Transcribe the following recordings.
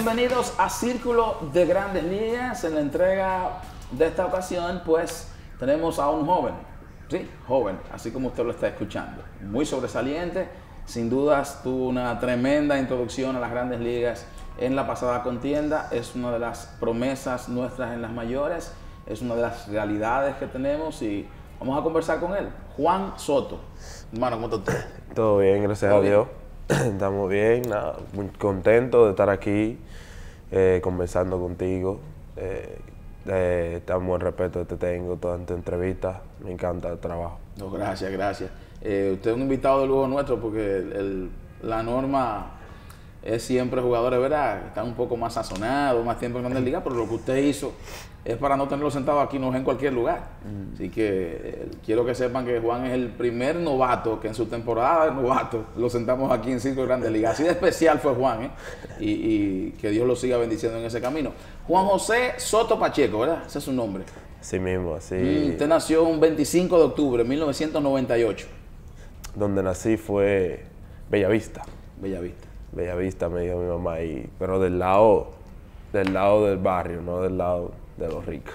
Bienvenidos a Círculo de Grandes Ligas. En la entrega de esta ocasión, pues tenemos a un joven, sí, joven, así como usted lo está escuchando. Muy sobresaliente, sin dudas tuvo una tremenda introducción a las grandes ligas en la pasada contienda. Es una de las promesas nuestras en las mayores, es una de las realidades que tenemos y vamos a conversar con él. Juan Soto. Hermano, ¿cómo está Todo bien, gracias a Dios. Estamos bien, muy contento de estar aquí eh, conversando contigo. Eh, eh, tan respeto que te tengo, toda tu entrevista. Me encanta el trabajo. No, gracias, gracias. Eh, usted es un invitado de lujo nuestro porque la norma es siempre jugadores, ¿verdad? Están un poco más sazonados, más tiempo en Grandes liga pero lo que usted hizo es para no tenerlo sentado aquí, no es en cualquier lugar. Mm. Así que eh, quiero que sepan que Juan es el primer novato que en su temporada de novato lo sentamos aquí en Circo de Grandes Ligas. Así de especial fue Juan, ¿eh? Y, que Dios lo siga bendiciendo en ese camino. Juan José Soto Pacheco, ¿verdad? Ese es su nombre. Sí mismo, sí. Mm, usted nació un 25 de octubre de 1998. Donde nací fue Bellavista. Bellavista. Bellavista, me dijo mi mamá, y, pero del lado, del lado del barrio, no del lado de los ricos.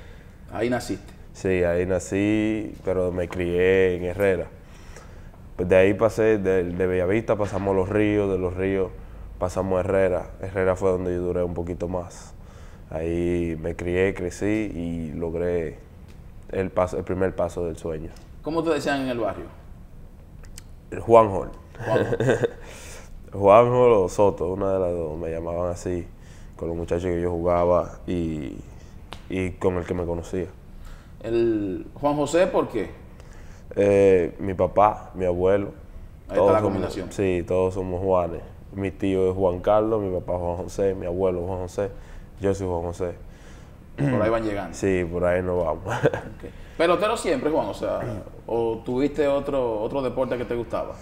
ahí naciste. Sí, ahí nací, pero me crié en Herrera. Pues de ahí pasé, de, Bellavista pasamos los ríos, de los ríos pasamos a Herrera. Herrera fue donde yo duré un poquito más. Ahí me crié, crecí y logré el, el primer paso del sueño. ¿Cómo te decían en el barrio? Juan Juan Juan los Soto, una de las dos, me llamaban así, con los muchachos que yo jugaba y, con el que me conocía. El Juan José, ¿por qué? Eh, mi papá, mi abuelo. Ahí está la combinación. sí, todos somos Juanes. Mi tío es Juan Carlos, mi papá Juan José, mi abuelo Juan José, yo soy Juan José. Por ahí van llegando. Sí, por ahí nos vamos. te lo siempre, Juan, o sea, ¿o tuviste otro, otro deporte que te gustaba?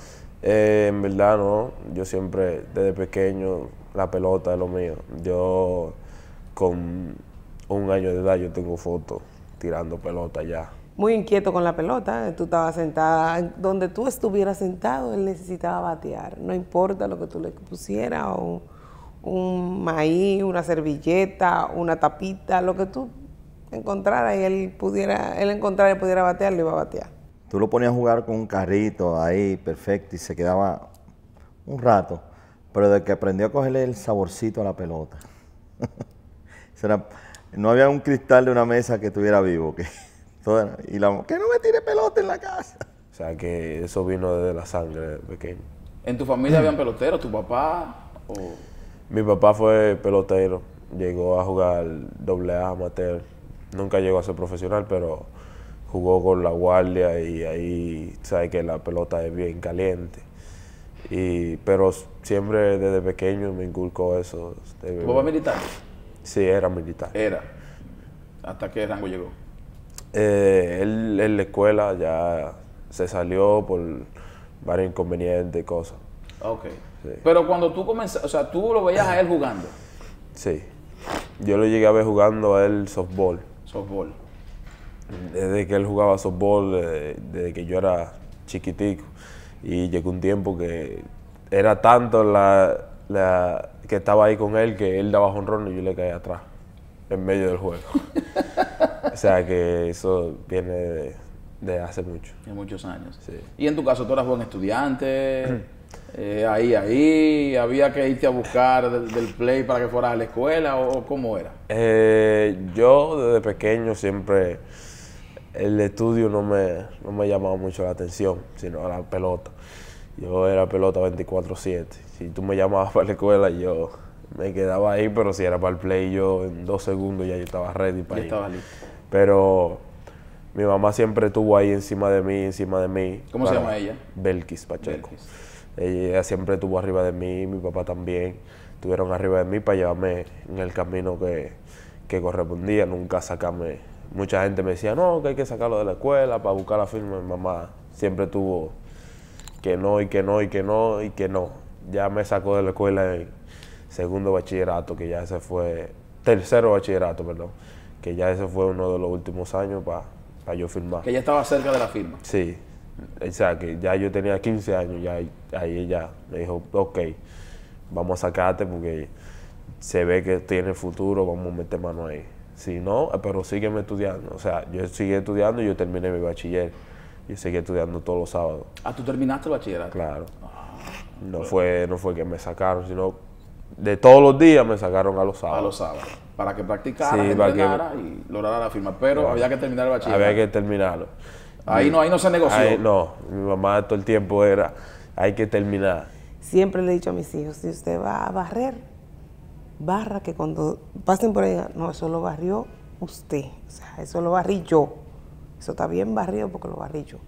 Eh, en verdad no, yo siempre desde pequeño la pelota es lo mío. Yo con un año de edad yo tengo fotos tirando pelota ya. Muy inquieto con la pelota, tú estabas sentada, donde tú estuvieras sentado él necesitaba batear, no importa lo que tú le pusieras un maíz, una servilleta, una tapita, lo que tú encontrara y él pudiera, él encontrara y pudiera batear, le iba a batear. Tú lo ponías a jugar con un carrito ahí, perfecto, y se quedaba un rato. Pero de que aprendió a cogerle el saborcito a la pelota. no había un cristal de una mesa que estuviera vivo. Que, y la, que no me tire pelota en la casa. O sea, que eso vino desde la sangre pequeño. ¿En tu familia habían peloteros? ¿Tu papá? Mi papá fue pelotero. Llegó a jugar doble A amateur. Nunca llegó a ser profesional, pero jugó con la guardia y ahí sabe que la pelota es bien caliente. Y, pero siempre desde pequeño me inculcó eso. ¿Poba militar? Sí, era militar. Era. ¿Hasta qué rango llegó? Eh, él en la escuela ya se salió por varios inconvenientes y cosas. Pero cuando tú comenzaste, o sea, tú lo veías a él jugando. Sí. Yo lo llegué a ver jugando a él softball. Softball desde que él jugaba softball, eh, desde, que yo era chiquitico. Y llegó un tiempo que era tanto la, la que estaba ahí con él que él daba ron y yo le caía atrás, en medio del juego. o sea que eso viene de, hace mucho. De muchos años. Y en tu caso, tú eras buen estudiante. Eh, ahí, ahí, había que irte a buscar del, play para que fueras a la escuela o, cómo era? Eh, yo desde pequeño siempre el estudio no me, no me llamaba mucho la atención, sino la pelota. Yo era pelota 24-7. Si tú me llamabas para la escuela, yo me quedaba ahí, pero si era para el play, yo en dos segundos ya estaba ready para ir. Estaba listo. Pero mi mamá siempre estuvo ahí encima de mí, encima de mí. ¿Cómo se llama ella? Belkis Pacheco. Ella siempre estuvo arriba de mí, mi papá también. Estuvieron arriba de mí para llevarme en el camino que, que correspondía, nunca sacarme mucha gente me decía, no, que hay que sacarlo de la escuela para buscar la firma. Mi mamá siempre tuvo que no, y que no, y que no, y que no. Ya me sacó de la escuela en segundo bachillerato, que ya ese fue, tercero bachillerato, perdón, que ya ese fue uno de los últimos años para yo firmar. Que ya estaba cerca de la firma. Sí, o sea, que ya yo tenía 15 años, ya ahí ella me dijo, ok, vamos a sacarte porque se ve que tiene futuro, vamos a meter mano ahí. Sí, no, eh, pero sígueme estudiando. O sea, yo seguí estudiando y yo terminé mi bachiller. Y seguí estudiando todos los sábados. Ah, ¿tú terminaste el bachillerato? Claro. Ah, no, fue, no fue que me sacaron, sino de todos los días me sacaron a los sábados. A los sábados. Para que practicara, sí, y lograra la firma. Pero había que terminar el bachillerato. Había que terminarlo. Ahí no, ahí no se negoció. no, mi mamá todo el tiempo era, hay que terminar. Siempre le he dicho a mis hijos, si usted va a barrer, barra que cuando pasen por ahí, no, eso lo barrió usted, o sea, eso lo barrí yo. Eso está bien barrido porque lo barrí yo.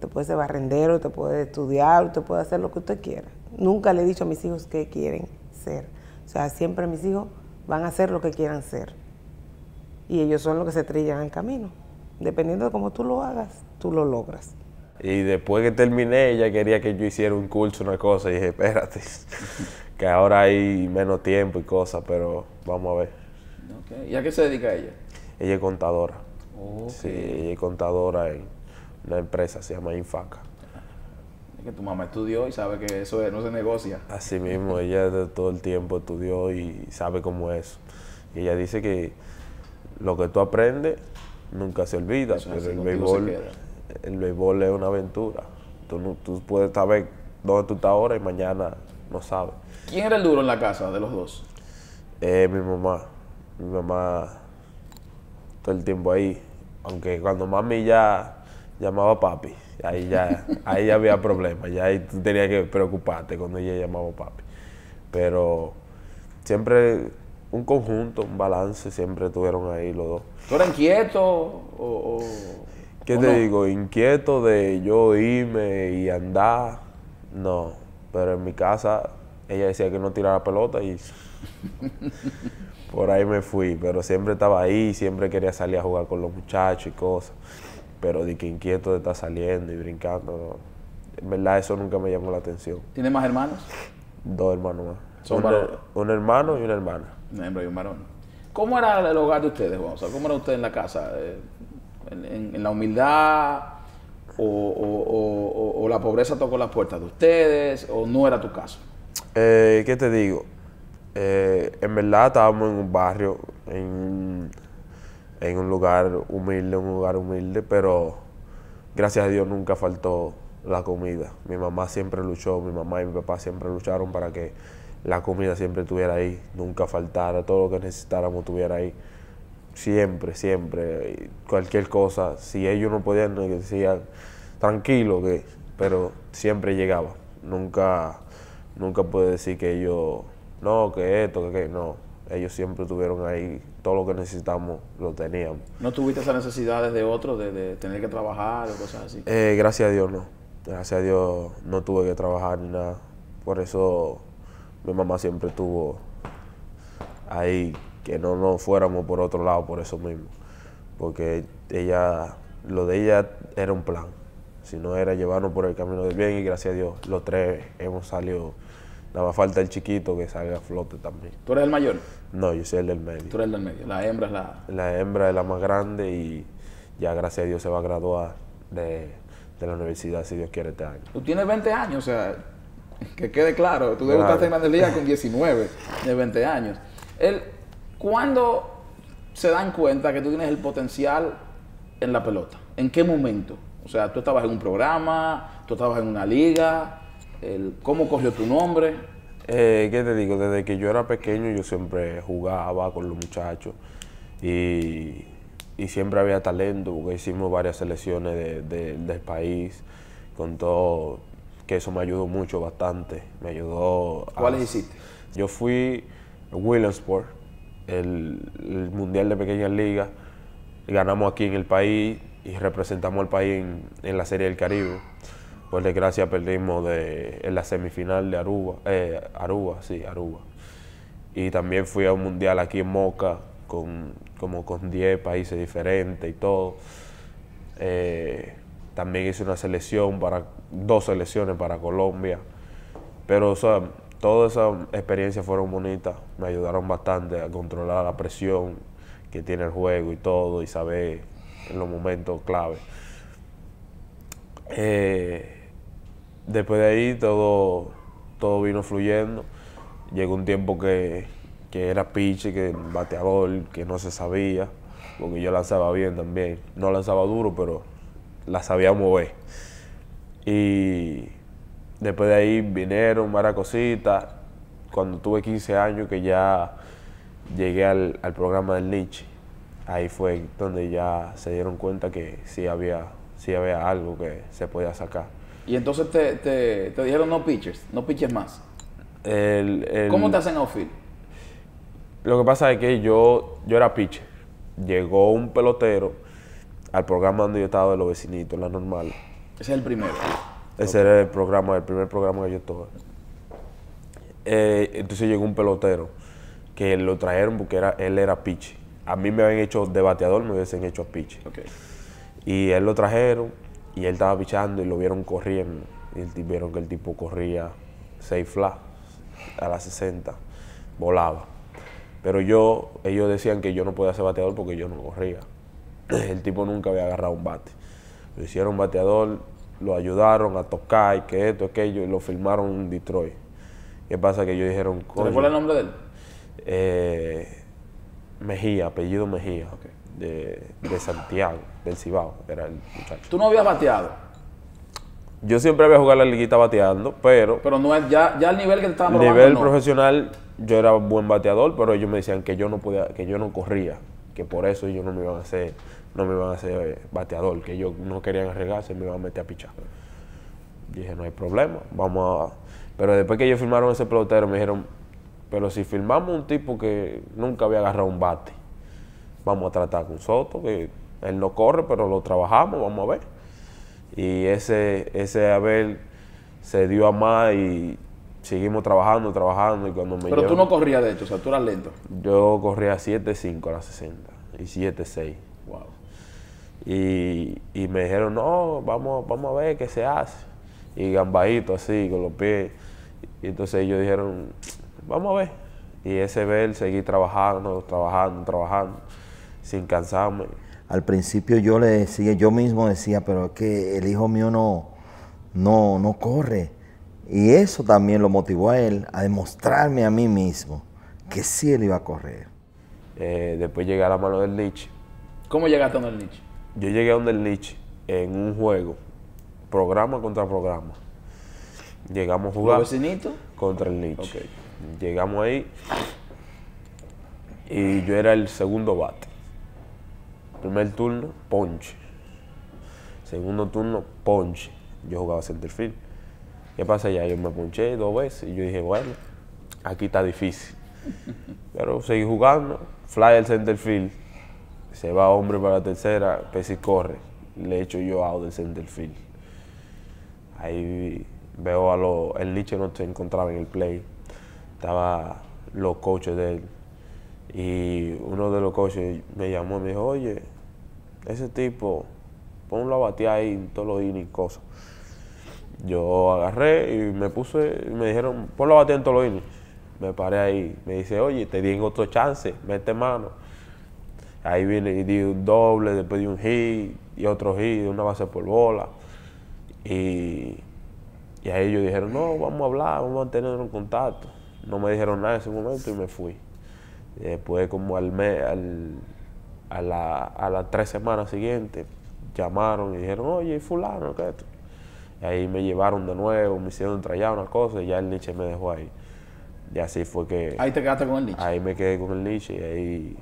Te puede ser barrendero, te puede estudiar, usted puede hacer lo que usted quiera. Nunca le he dicho a mis hijos qué quieren ser. O sea, siempre mis hijos van a hacer lo que quieran ser. Y ellos son los que se trillan el camino. Dependiendo de cómo tú lo hagas, tú lo logras. Y después que terminé, ella quería que yo hiciera un curso, una cosa, y dije, espérate que ahora hay menos tiempo y cosas, pero vamos a ver. ¿Y a qué se dedica ella? Ella es contadora. Sí, ella es contadora en una empresa, se llama Infaca. que tu mamá estudió y sabe que eso no se negocia. Así mismo, ella todo el tiempo estudió y sabe cómo es. ella dice que lo que tú aprendes nunca se olvida, pero el béisbol, el béisbol es una aventura. Tú, tú puedes saber dónde tú estás ahora y mañana no sabes. ¿Quién era el duro en la casa de los dos? Eh, mi mamá. Mi mamá todo el tiempo ahí. Aunque cuando mami ya llamaba papi, ahí ya, ahí ya había problemas, ya ahí tú tenías que preocuparte cuando ella llamaba papi. Pero siempre un conjunto, un balance, siempre tuvieron ahí los dos. ¿Tú eras inquieto o, ¿Qué te digo? Inquieto de yo irme y andar, no. Pero en mi casa ella decía que no tirara pelota y por ahí me fui, pero siempre estaba ahí, siempre quería salir a jugar con los muchachos y cosas, pero de que inquieto de estar saliendo y brincando, en verdad eso nunca me llamó la atención. ¿Tiene más hermanos? Dos hermanos más. ¿Son un, hermano y una hermana. Un hembra y un varón. ¿Cómo era el hogar de ustedes, Juan? O sea, ¿Cómo era usted en la casa? Eh, ¿En, la humildad o la pobreza tocó las puertas de ustedes o no era tu caso? Eh, ¿Qué te digo? Eh, en verdad estábamos en un barrio, en, un lugar humilde, un lugar humilde, pero gracias a Dios nunca faltó la comida. Mi mamá siempre luchó, mi mamá y mi papá siempre lucharon para que la comida siempre estuviera ahí, nunca faltara, todo lo que necesitáramos estuviera ahí. Siempre, siempre, cualquier cosa. Si ellos no podían, decían, tranquilo, que, pero siempre llegaba. Nunca nunca puede decir que ellos, no, que esto, que, no. Ellos siempre tuvieron ahí todo lo que necesitamos, lo teníamos. ¿No tuviste esas necesidades de otros, de, tener que trabajar o cosas así? Eh, gracias a Dios no. Gracias a Dios no tuve que trabajar ni nada. Por eso mi mamá siempre estuvo ahí, que no nos fuéramos por otro lado, por eso mismo. Porque ella, lo de ella era un plan si no era llevarnos por el camino del bien y gracias a Dios los tres hemos salido. Nada más falta el chiquito que salga a flote también. ¿Tú eres el mayor? No, yo soy el del medio. ¿Tú eres el del medio? La hembra es la... La hembra es la más grande y ya gracias a Dios se va a graduar de, la universidad si Dios quiere este año. Tú tienes 20 años, o sea, que quede claro, tú debutaste en Grandes Ligas con 19, de 20 años. ¿Cuándo se dan cuenta que tú tienes el potencial en la pelota? ¿En qué momento? O sea, tú estabas en un programa, tú estabas en una liga, ¿cómo cogió tu nombre? Eh, ¿Qué te digo? Desde que yo era pequeño yo siempre jugaba con los muchachos y, siempre había talento porque hicimos varias selecciones del país con todo, que eso me ayudó mucho, bastante. Me ayudó. ¿Cuáles hiciste? Yo fui Williamsport, el Mundial de Pequeñas Ligas, ganamos aquí en el país, y representamos al país en, la Serie del Caribe. Por desgracia perdimos de, en la semifinal de Aruba, eh, Aruba, sí, Aruba. Y también fui a un mundial aquí en Moca, con, como con 10 países diferentes y todo. Eh, también hice una selección para, dos selecciones para Colombia. Pero, todas esas experiencias fueron bonitas, me ayudaron bastante a controlar la presión que tiene el juego y todo, y saber en los momentos clave. Eh, después de ahí todo, todo vino fluyendo. Llegó un tiempo que, que era pitch, que bateador, que no se sabía, porque yo lanzaba bien también. No lanzaba duro, pero la sabía mover. Y después de ahí vinieron varias cositas. Cuando tuve 15 años que ya llegué al, al programa del Nietzsche ahí fue donde ya se dieron cuenta que sí había, sí había algo que se podía sacar. Y entonces te, te, te dijeron no pitches, no pitches más. ¿Cómo te hacen outfield? Lo que pasa es que yo, yo era pitcher. Llegó un pelotero al programa donde yo estaba de los vecinitos, la normal. Ese es el primero. Ese era el programa, el primer programa que yo estaba. Eh, entonces llegó un pelotero que lo trajeron porque era, él era pitcher a mí me habían hecho de bateador, me hubiesen hecho pitch. Y él lo trajeron y él estaba pichando y lo vieron corriendo. Y vieron que el tipo corría seis flas a las 60, volaba. Pero yo, ellos decían que yo no podía ser bateador porque yo no corría. El tipo nunca había agarrado un bate. Lo hicieron bateador, lo ayudaron a tocar y que esto, aquello, y lo filmaron en Detroit. ¿Qué pasa? Que ellos dijeron. ¿Cuál fue el nombre de él? Eh, Mejía, apellido Mejía, de, Santiago, del Cibao, era el muchacho. ¿Tú no habías bateado? Yo siempre había jugado la liguita bateando, pero... Pero no ya, ya el nivel que te A nivel profesional, yo era buen bateador, pero ellos me decían que yo no podía, que yo no corría, que por eso ellos no me iban a hacer, no me iban a hacer eh, bateador, que ellos no querían arriesgarse, me iban a meter a pichar. Dije, no hay problema, vamos a... Pero después que ellos firmaron ese pelotero, me dijeron, pero si firmamos un tipo que nunca había agarrado un bate, vamos a tratar con Soto, que él no corre, pero lo trabajamos, vamos a ver. Y ese, ese haber se dio a más y seguimos trabajando, trabajando. Y cuando pero tú no corrías de hecho o sea, tú eras lento. Yo corría 7.5 a las 60 y 7.6. Wow. Y, me dijeron, no, vamos, vamos a ver qué se hace. Y gambadito así, con los pies. Y entonces ellos dijeron, vamos a ver. Y ese ver, seguir trabajando, trabajando, trabajando, sin cansarme. Al principio yo le decía, yo mismo decía, pero es que el hijo mío no, no, no corre. Y eso también lo motivó a él a demostrarme a mí mismo que sí él iba a correr. Eh, después llegué a la mano del Lich. ¿Cómo llegaste a donde el Lich? Yo llegué a donde el Lich en un juego, programa contra programa. Llegamos a jugar. Contra el Lich. Llegamos ahí y yo era el segundo bate. Primer turno, ponche. Segundo turno, ponche. Yo jugaba center field. ¿Qué pasa? Ya yo me ponché dos veces y yo dije, bueno, aquí está difícil. Pero seguí jugando, fly el center field, se va hombre para la tercera, Pesci corre, le echo yo out del center field. Ahí veo a los, el nicho no se encontraba en el play, estaba los coches de él. Y uno de los coches me llamó y me dijo, oye, ese tipo, ponlo a batear ahí en todos los innings y cosas. Yo agarré y me puse, me dijeron, ponlo a batear en todos los innings. Me paré ahí, me dice, oye, te di en otro chance, mete mano. Ahí vine y di un doble, después di un hit y otro hit, una base por bola. Y, y ahí ellos dijeron, no, vamos a hablar, vamos a tener un contacto. No me dijeron nada en ese momento y me fui. después, como al mes, a, las tres semanas siguientes, llamaron y dijeron, oye, fulano, ¿qué es esto? Y ahí me llevaron de nuevo, me hicieron traer una cosa y ya el Nietzsche me dejó ahí. Y así fue que... Ahí te quedaste con el Nietzsche. Ahí me quedé con el Nietzsche y ahí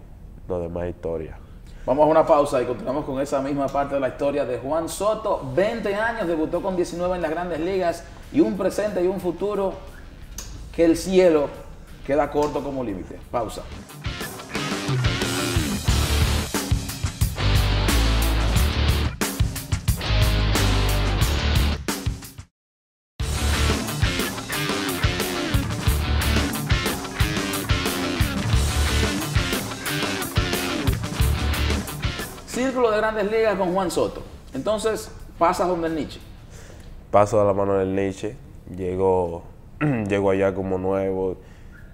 lo demás historia. Vamos a una pausa y continuamos con esa misma parte de la historia de Juan Soto. 20 años, debutó con 19 en las grandes ligas y un presente y un futuro que el cielo queda corto como límite. Pausa. Círculo de Grandes Ligas con Juan Soto. Entonces, pasas donde el Nietzsche. Paso a la mano del Nietzsche. Llego Llego allá como nuevo.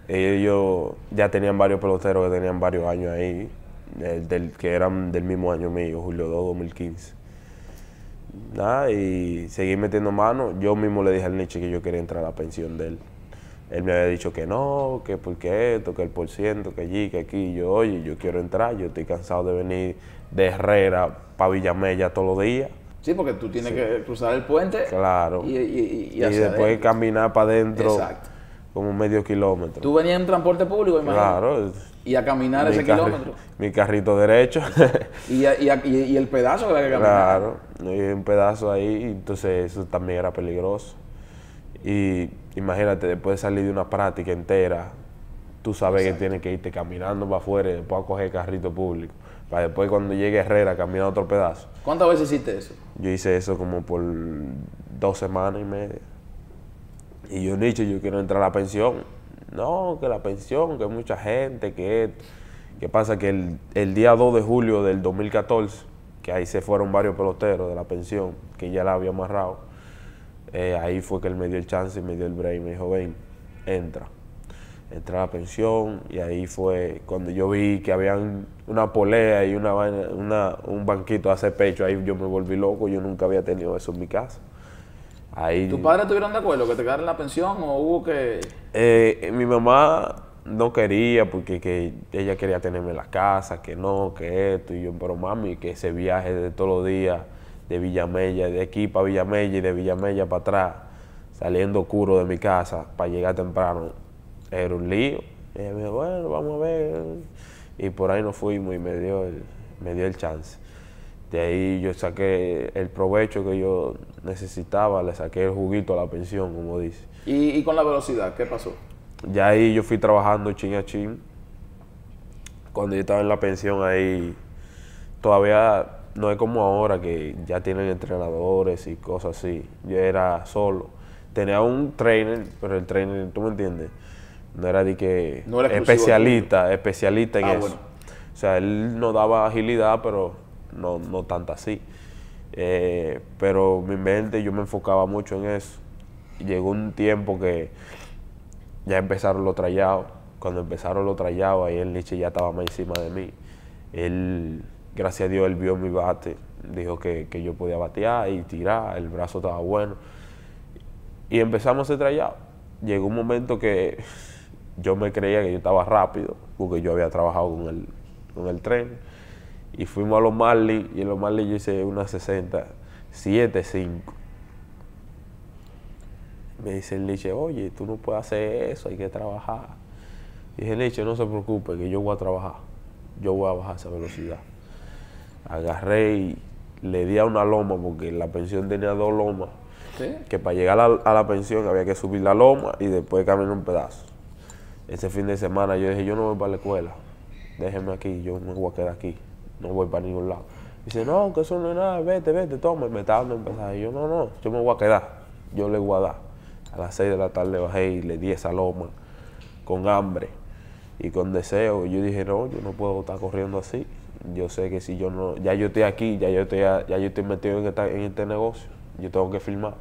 Ellos ya tenían varios peloteros que tenían varios años ahí, del, que eran del mismo año mío, julio 2, 2015. Nada, y seguí metiendo mano. Yo mismo le dije al Nietzsche que yo quería entrar a la pensión de él. Él me había dicho que no, que porque esto, que el por ciento, que allí, que aquí. yo, oye, yo quiero entrar, yo estoy cansado de venir de Herrera para Villamella todos los días. Sí, porque tú tienes que cruzar el puente. Claro. Y, y, y, después caminar para adentro. Exacto. Como medio kilómetro. Tú venías en transporte público, imagínate. Claro. Y a caminar ese kilómetro. Mi carrito derecho. y, a, y, el pedazo que había que caminar. Claro. un pedazo ahí, entonces eso también era peligroso. Y imagínate, después de salir de una práctica entera, tú sabes que tienes que irte caminando para afuera y después a coger carrito público después cuando llegue Herrera cambiar otro pedazo. ¿Cuántas veces hiciste eso? Yo hice eso como por dos semanas y media. Y yo, dicho yo quiero entrar a la pensión. No, que la pensión, que mucha gente, que ¿Qué pasa? Que el, día 2 de julio del 2014, que ahí se fueron varios peloteros de la pensión, que ya la había amarrado, eh, ahí fue que él me dio el chance y me dio el break y me dijo, ven, entra. Entré a la pensión y ahí fue cuando yo vi que habían una polea y una, una un banquito hace pecho, ahí yo me volví loco, yo nunca había tenido eso en mi casa. Ahí, ¿Tus padres estuvieron de acuerdo que te quedaran la pensión o hubo que...? Eh, mi mamá no quería porque ella quería tenerme en la casa, que no, que esto, y yo, pero mami, que ese viaje de todos los días de Villamella, de aquí para Villamella y de Villamella para atrás, saliendo curo de mi casa para llegar temprano, era un lío. ella me bueno, vamos a ver. Y por ahí nos fuimos y me dio el, me dio el chance. De ahí yo saqué el provecho que yo necesitaba, le saqué el juguito a la pensión, como dice. ¿Y, y con la velocidad? ¿Qué pasó? Ya ahí yo fui trabajando chin a chin. Cuando yo estaba en la pensión ahí, todavía no es como ahora que ya tienen entrenadores y cosas así. Yo era solo. Tenía un trainer, pero el trainer, tú me entiendes, no era de que especialista, especialista en ah, eso. O sea, él no daba agilidad, pero no, no tanta así. Eh, pero mi mente, yo me enfocaba mucho en eso. Llegó un tiempo que ya empezaron los trayados. Cuando empezaron los trayados, ahí el Nietzsche ya estaba más encima de mí. Él, gracias a Dios, él vio mi bate. Dijo que, yo podía batear y tirar, el brazo estaba bueno. Y empezamos a trayado. Llegó un momento que yo me creía que yo estaba rápido, porque yo había trabajado con el, tren. Y fuimos a los Marley, y en los Marley yo hice una 60, 7, 5. Me dice el Liche, oye, tú no puedes hacer eso, hay que trabajar. dije, Liche, no se preocupe, que yo voy a trabajar, yo voy a bajar esa velocidad. Agarré y le di a una loma, porque la pensión tenía dos lomas, que para llegar a, a la pensión había que subir la loma y después caminar un pedazo ese fin de semana yo dije, yo no voy para la escuela, déjeme aquí, yo me voy a quedar aquí, no voy para ningún lado. Dice, no, que eso no es nada, vete, vete, toma, me estaba dando empezar. Y yo, no, no, yo me voy a quedar, yo le voy a dar. A las 6 de la tarde bajé y le di esa loma con hambre y con deseo. Y yo dije, no, yo no puedo estar corriendo así. Yo sé que si yo no, ya yo estoy aquí, ya yo estoy, ya yo estoy metido en, en este negocio, yo tengo que filmar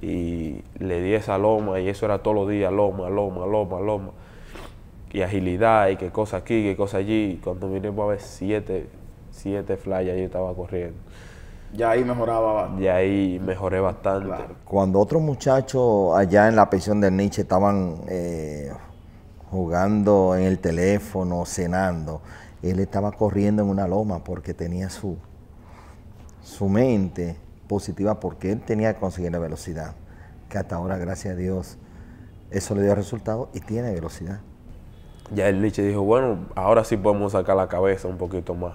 y le di esa loma y eso era todos los días, loma, loma, loma, loma. Y agilidad y qué cosa aquí, qué cosa allí. cuando vinimos pues, a ver siete, siete fly yo estaba corriendo. Ya ahí mejoraba bastante. Ya ahí mejoré bastante. Cuando otros muchachos allá en la prisión del Nietzsche estaban eh, jugando en el teléfono, cenando, él estaba corriendo en una loma porque tenía su, su mente positiva porque él tenía que conseguir la velocidad, que hasta ahora, gracias a Dios, eso le dio resultado y tiene velocidad. Ya el Liche dijo, bueno, ahora sí podemos sacar la cabeza un poquito más.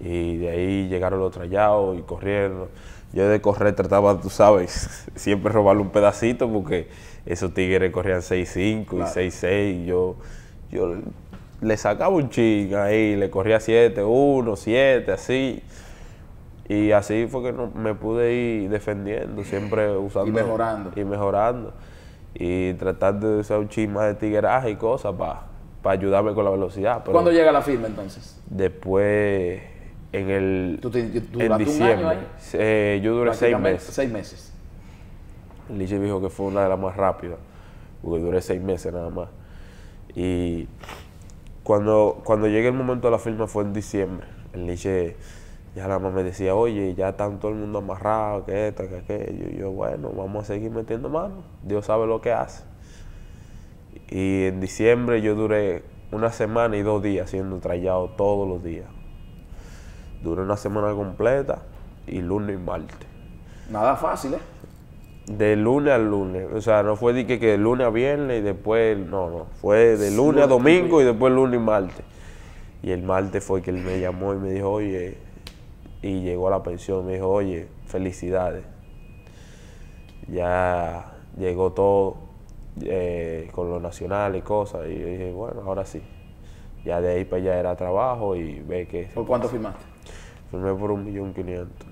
Y de ahí llegaron los trayados y corriendo. Yo de correr trataba, tú sabes, siempre robarle un pedacito porque esos tigres corrían 6'5 y 6'6. Yo, yo le sacaba un ching ahí, le corría 7, 7, así. Y así fue que me pude ir defendiendo, siempre usando. Y mejorando. Y mejorando. Y tratando de usar un chisme de tigueraje y cosas para ayudarme con la velocidad. ¿Cuándo llega la firma entonces? Después, en el. ¿Tú, en diciembre. ahí? yo duré seis meses. Seis meses. Liche dijo que fue una de las más rápidas, porque duré seis meses nada más. Y cuando, cuando llegué el momento de la firma fue en diciembre. El Liche... Y la mamá me decía, oye, ya están todo el mundo amarrado, que esto, que aquello. Y yo, bueno, vamos a seguir metiendo mano. Dios sabe lo que hace. Y en diciembre yo duré una semana y dos días siendo trayado todos los días. Duré una semana completa y lunes y martes. Nada fácil, ¿eh? De lunes a lunes. O sea, no fue que, que de lunes a viernes y después, no, no. Fue de lunes a domingo y después lunes y martes. Y el martes fue que él me llamó y me dijo, oye, y llegó a la pensión. Me dijo, oye, felicidades. Ya llegó todo eh, con lo nacional y cosas. Y yo dije, bueno, ahora sí. Ya de ahí para allá era trabajo y ve que... ¿Por cuánto firmaste? Firmé por un millón quinientos.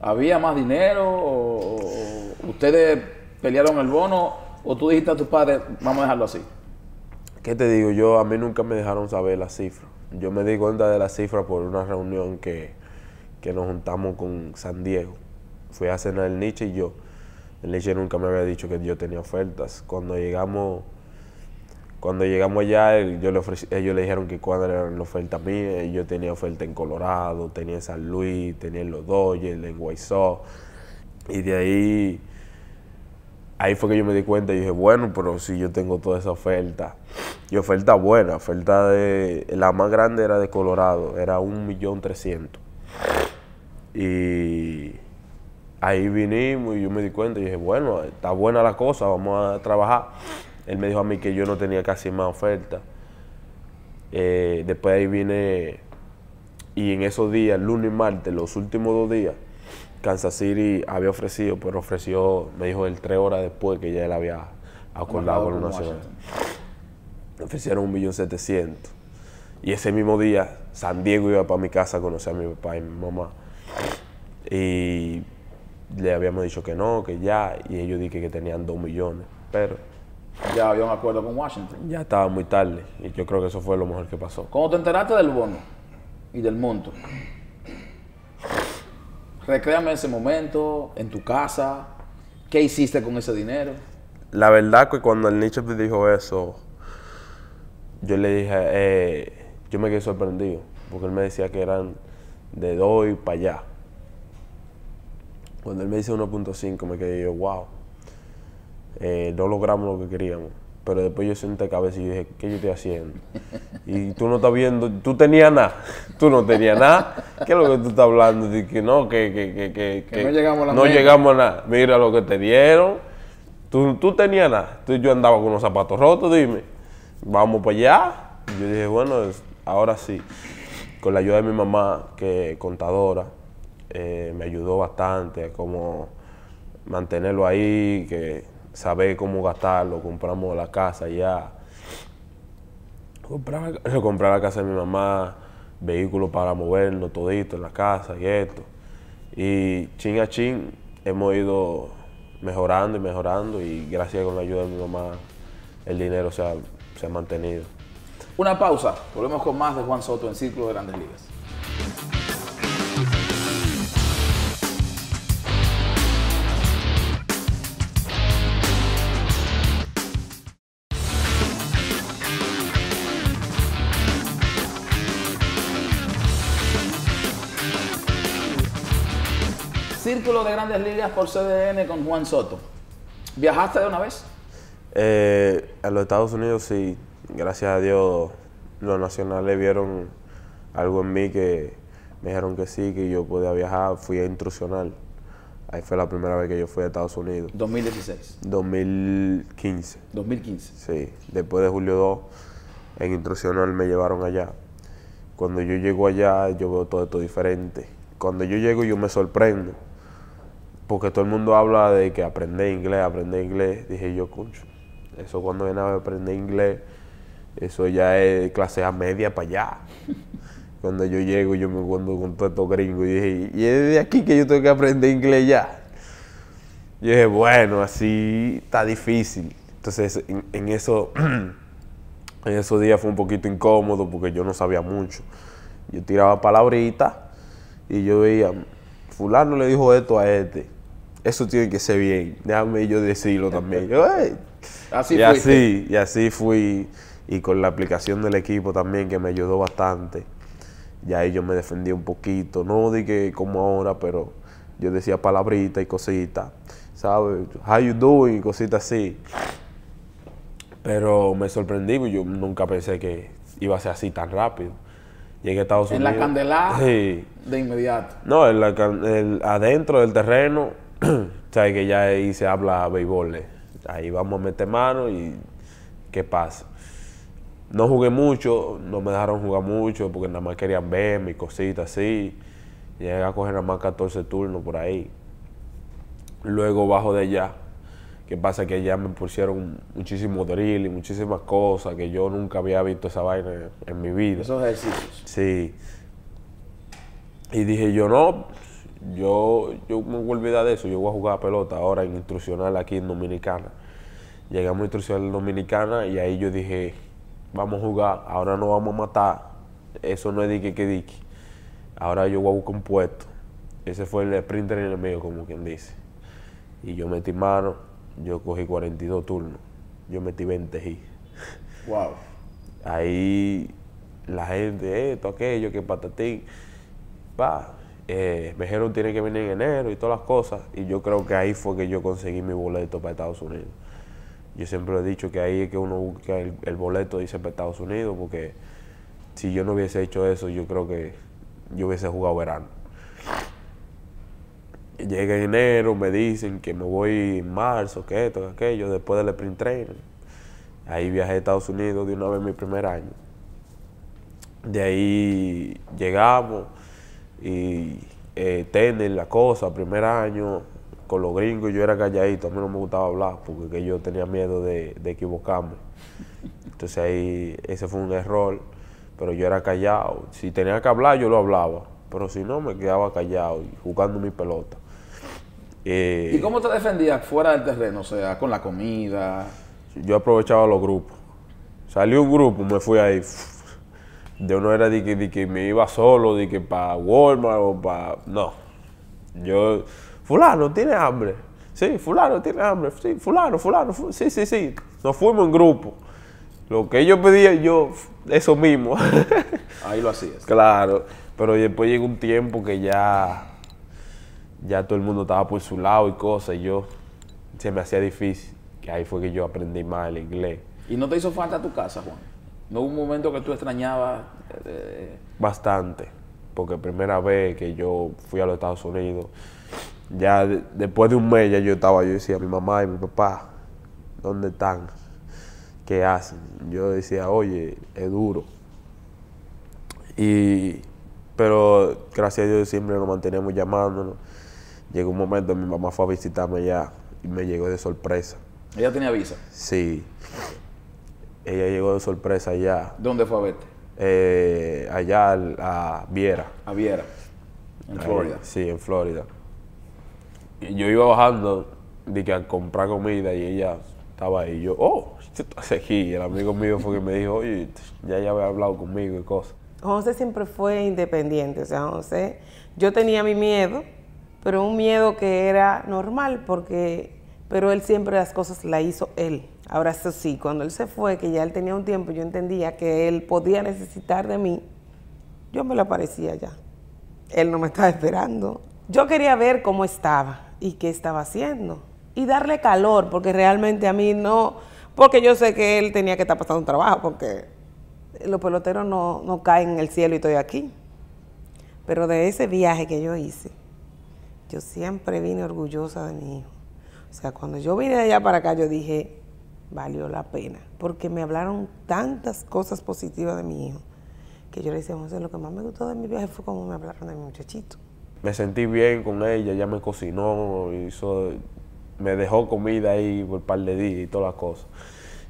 ¿Había más dinero o, ustedes pelearon el bono o tú dijiste a tus padres, vamos a dejarlo así? ¿Qué te digo? Yo, a mí nunca me dejaron saber la cifra. Yo me di cuenta de la cifra por una reunión que, que nos juntamos con San Diego. Fui a cenar el Nietzsche y yo. El Nietzsche nunca me había dicho que yo tenía ofertas. Cuando llegamos, cuando llegamos allá, yo le ofrecí, ellos le dijeron que cuando era la oferta mía. Yo tenía oferta en Colorado, tenía en San Luis, tenía en los Dodgers, en Guaysó. Y de ahí, ahí fue que yo me di cuenta y dije, bueno, pero si yo tengo toda esa oferta. Y oferta buena, oferta de, la más grande era de Colorado, era un millón trescientos. Y ahí vinimos y yo me di cuenta y dije, bueno, está buena la cosa, vamos a trabajar. Él me dijo a mí que yo no tenía casi más oferta. Eh, después ahí vine y en esos días, lunes y martes, los últimos dos días, Kansas City había ofrecido, pero ofreció, me dijo él tres horas después que ya él había acordado con una ciudad. Ofrecieron un millón setecientos. Y ese mismo día, San Diego iba para mi casa a conocer a mi papá y mi mamá. Y le habíamos dicho que no, que ya, y ellos dijeron que tenían dos millones, pero... Ya había un acuerdo con Washington. Ya estaba muy tarde, y yo creo que eso fue lo mejor que pasó. Cuando te enteraste del bono y del monto, recréame ese momento en tu casa, ¿qué hiciste con ese dinero? La verdad que cuando el Nietzsche me dijo eso, yo le dije, eh, yo me quedé sorprendido, porque él me decía que eran de doy para allá. Cuando él me dice 1.5 me quedé yo, wow, eh, no logramos lo que queríamos. Pero después yo senté cabeza y dije, ¿qué yo estoy haciendo? Y tú no estás viendo, tú tenías nada, tú no tenías nada. ¿Qué es lo que tú estás hablando? que no, que, que, que, no llegamos a, nada. Mira lo que te dieron, tú, tú tenías nada. yo andaba con los zapatos rotos, dime, vamos para allá. Yo dije, bueno, ahora sí. Con la ayuda de mi mamá, que es contadora, eh, me ayudó bastante como mantenerlo ahí, que saber cómo gastarlo, compramos la casa ya, comprar, la casa de mi mamá, vehículo para moverlo todito en la casa y esto. Y chin a chin hemos ido mejorando y mejorando y gracias con la ayuda de mi mamá el dinero se se ha mantenido. Una pausa, volvemos con más de Juan Soto en Círculo de Grandes Ligas. Círculo de Grandes Ligas por CDN con Juan Soto. ¿Viajaste de una vez? Eh, a los Estados Unidos sí, gracias a Dios los nacionales vieron algo en mí que me dijeron que sí, que yo podía viajar, fui a Intrusional. Ahí fue la primera vez que yo fui a Estados Unidos. 2016. 2015. 2015. Sí, después de julio 2 en Intrusional me llevaron allá. Cuando yo llego allá yo veo todo esto diferente. Cuando yo llego yo me sorprendo porque todo el mundo habla de que aprende inglés, aprender inglés. Dije yo, concho, eso cuando viene a aprender inglés, eso ya es clase a media para allá. Cuando yo llego, yo me encuentro con todos estos y dije, y es de aquí que yo tengo que aprender inglés ya. Yo dije, bueno, así está difícil. Entonces, en, eso, en esos días fue un poquito incómodo porque yo no sabía mucho. Yo tiraba palabritas y yo veía, fulano le dijo esto a este eso tiene que ser bien, déjame yo decirlo también. así y así, y así fui, y con la aplicación del equipo también que me ayudó bastante. ya ellos me defendí un poquito, no dije como ahora, pero yo decía palabritas y cositas, ¿sabes? How you doing, y cositas así. Pero me sorprendí, porque yo nunca pensé que iba a ser así tan rápido. Llegué a Estados Unidos. En la candelada de inmediato. No, en la, adentro del terreno sabes que ya ahí se habla béisbol, eh. ahí vamos a meter mano y qué pasa. No jugué mucho, no me dejaron jugar mucho porque nada más querían ver mi cositas así. Llegué a coger nada más 14 turnos por ahí. Luego bajo de allá. ¿Qué pasa? Que allá me pusieron muchísimo drill y muchísimas cosas que yo nunca había visto esa vaina en mi vida. Esos ejercicios. Sí. Y dije yo, no, yo, me voy a olvidar de eso, yo voy a jugar a pelota ahora en instruccional aquí en Dominicana. Llegamos a instruccional Dominicana y ahí yo dije, vamos a jugar, ahora no vamos a matar, eso no es dique que dique. Ahora yo voy a buscar un puesto. Ese fue el sprinter en el medio como quien dice. Y yo metí mano, yo cogí 42 turnos, yo metí 20 y Guau. Ahí la gente, esto, aquello, que patatín. va eh, Mejero tiene que venir en enero y todas las cosas. Y yo creo que ahí fue que yo conseguí mi boleto para Estados Unidos. Yo siempre he dicho que ahí es que uno busca el, boleto boleto, dice para Estados Unidos, porque si yo no hubiese hecho eso, yo creo que yo hubiese jugado verano. Llega en enero, me dicen que me voy en marzo, que esto, que aquello, después del sprint training. Ahí viajé a Estados Unidos de una vez mi primer año. De ahí llegamos y eh, tener la cosa, primer año, con los gringos yo era calladito, a mí no me gustaba hablar porque yo tenía miedo de, equivocarme. Entonces ahí ese fue un error, pero yo era callado. Si tenía que hablar yo lo hablaba, pero si no me quedaba callado y jugando mi pelota. Eh, ¿Y cómo te defendías fuera del terreno? O sea, con la comida. Yo aprovechaba los grupos. Salió un grupo, me fui ahí yo no era de que, me iba solo, de que para Walmart o para... No. Yo, fulano, tiene hambre. Sí, fulano, tiene hambre. Sí, fulano, fulano. sí, sí, sí. Nos fuimos en grupo. Lo que ellos pedían, yo, eso mismo. Ahí lo hacías. Claro. Pero después llegó un tiempo que ya, ya todo el mundo estaba por su lado y cosas. Y yo, se me hacía difícil. Que ahí fue que yo aprendí más el inglés. ¿Y no te hizo falta tu casa, Juan? ¿No hubo un momento que tú extrañabas? Eh, Bastante, porque primera vez que yo fui a los Estados Unidos, ya después de un mes ya yo estaba, yo decía, mi mamá y mi papá, ¿dónde están? ¿Qué hacen? Yo decía, oye, es duro. Y, pero gracias a Dios siempre nos mantenemos llamándonos. Llegó un momento, mi mamá fue a visitarme ya y me llegó de sorpresa. ¿Ella tenía visa? Sí ella llegó de sorpresa allá. ¿Dónde fue a verte? Eh, allá a, Viera. A Viera, en Florida. Sí, en Florida. yo iba bajando de que a comprar comida y ella estaba ahí. Yo, oh, se aquí. el amigo mío fue que me dijo, oye, ya ya había hablado conmigo y cosas. José siempre fue independiente, o sea, José, yo tenía mi miedo, pero un miedo que era normal, porque, pero él siempre las cosas las hizo él. Ahora, eso sí, cuando él se fue, que ya él tenía un tiempo, yo entendía que él podía necesitar de mí, yo me lo aparecía ya. Él no me estaba esperando. Yo quería ver cómo estaba y qué estaba haciendo. Y darle calor, porque realmente a mí no, porque yo sé que él tenía que estar pasando un trabajo, porque los peloteros no, no caen en el cielo y estoy aquí. Pero de ese viaje que yo hice, yo siempre vine orgullosa de mi hijo. O sea, cuando yo vine de allá para acá, yo dije, valió la pena, porque me hablaron tantas cosas positivas de mi hijo, que yo le decía, José, lo que más me gustó de mi viaje fue cómo me hablaron de mi muchachito. Me sentí bien con ella, ya me cocinó, hizo, me dejó comida ahí por un par de días y todas las cosas.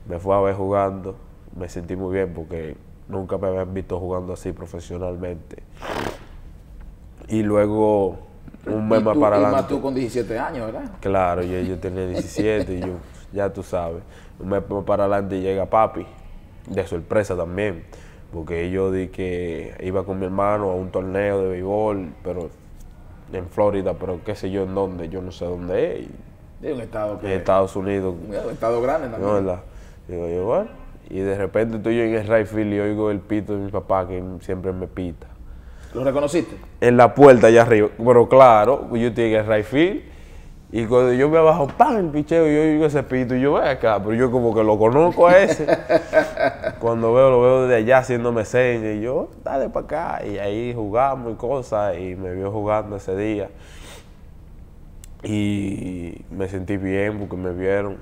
Me fue a ver jugando, me sentí muy bien porque nunca me habían visto jugando así profesionalmente. Y luego un mes más para la... adelante. tú con 17 años, ¿verdad? Claro, y yo tenía 17 y yo, ya tú sabes me pongo para adelante y llega papi, de sorpresa también, porque yo di que iba con mi hermano a un torneo de béisbol, pero en Florida, pero qué sé yo en dónde, yo no sé dónde es. un estado que en Estados Unidos. Un estado grande también. Y de repente estoy yo en el y oigo el pito de mi papá que siempre me pita. ¿Lo reconociste? En la puerta allá arriba. Pero claro, yo estoy en el field y cuando yo me abajo, ¡pam! Picheo, yo digo ese pito, y yo voy acá, pero yo como que lo conozco a ese. cuando veo, lo veo desde allá haciéndome señas, y yo, dale para acá. Y ahí jugamos y cosas, y me vio jugando ese día. Y me sentí bien porque me vieron.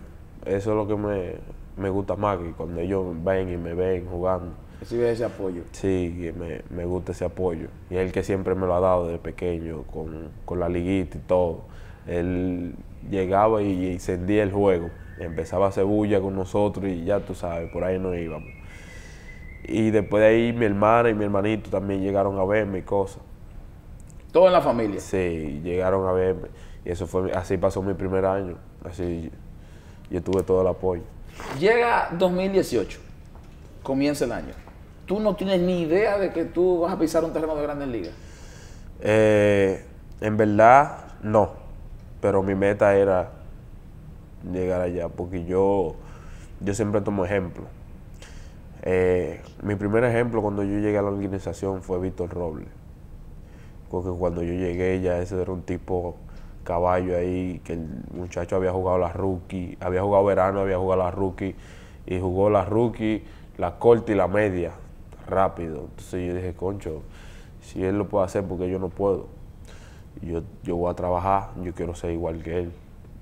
Eso es lo que me, gusta más, que cuando ellos ven y me ven jugando. Recibe ese apoyo. Sí, me, gusta ese apoyo. Y es el que siempre me lo ha dado desde pequeño, con, con la liguita y todo él llegaba y encendía el juego. Empezaba a hacer bulla con nosotros y ya tú sabes, por ahí nos íbamos. Y después de ahí mi hermana y mi hermanito también llegaron a verme y cosas. ¿Todo en la familia? Sí, llegaron a verme. Y eso fue, así pasó mi primer año. Así yo tuve todo el apoyo. Llega 2018, comienza el año. ¿Tú no tienes ni idea de que tú vas a pisar un terreno de grandes ligas? Eh, en verdad, no. Pero mi meta era llegar allá, porque yo, yo siempre tomo ejemplo. Eh, mi primer ejemplo cuando yo llegué a la organización fue Víctor Robles. Porque cuando yo llegué ya ese era un tipo caballo ahí, que el muchacho había jugado la rookie, había jugado verano, había jugado la rookie, y jugó la rookie, la corta y la media, rápido. Entonces yo dije, concho, si él lo puede hacer, porque yo no puedo yo, yo voy a trabajar, yo quiero ser igual que él,